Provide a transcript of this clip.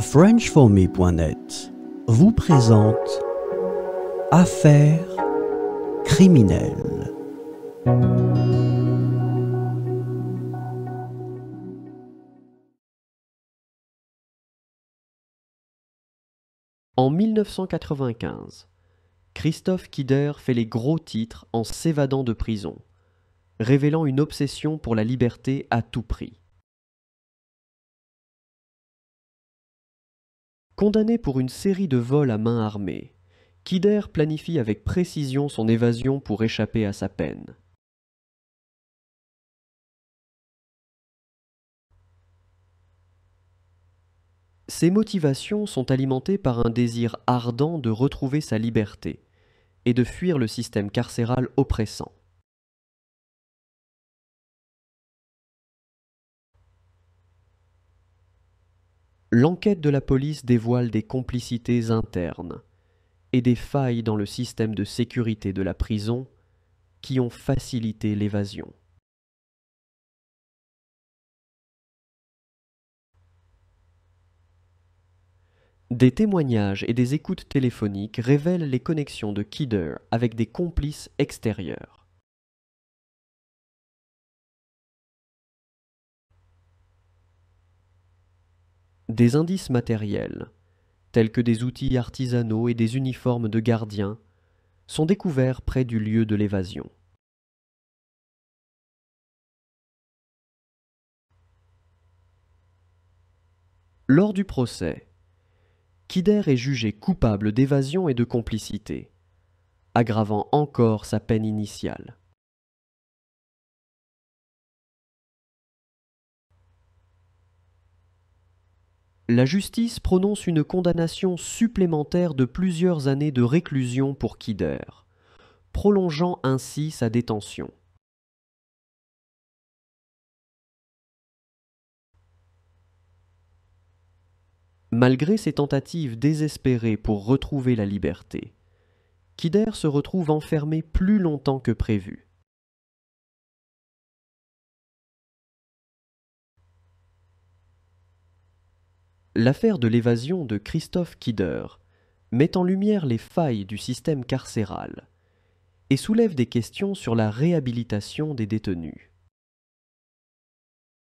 FrenchForMe.net vous présente Affaires criminelles. En 1995, Christophe Kidder fait les gros titres en s'évadant de prison, révélant une obsession pour la liberté à tout prix. Condamné pour une série de vols à main armée, Kider planifie avec précision son évasion pour échapper à sa peine. Ses motivations sont alimentées par un désir ardent de retrouver sa liberté et de fuir le système carcéral oppressant. L'enquête de la police dévoile des complicités internes et des failles dans le système de sécurité de la prison qui ont facilité l'évasion. Des témoignages et des écoutes téléphoniques révèlent les connexions de Kidder avec des complices extérieurs. des indices matériels, tels que des outils artisanaux et des uniformes de gardiens, sont découverts près du lieu de l'évasion. Lors du procès, Kider est jugé coupable d'évasion et de complicité, aggravant encore sa peine initiale. la justice prononce une condamnation supplémentaire de plusieurs années de réclusion pour Kidder, prolongeant ainsi sa détention. Malgré ses tentatives désespérées pour retrouver la liberté, Kider se retrouve enfermé plus longtemps que prévu. l'affaire de l'évasion de Christophe Kidder met en lumière les failles du système carcéral et soulève des questions sur la réhabilitation des détenus.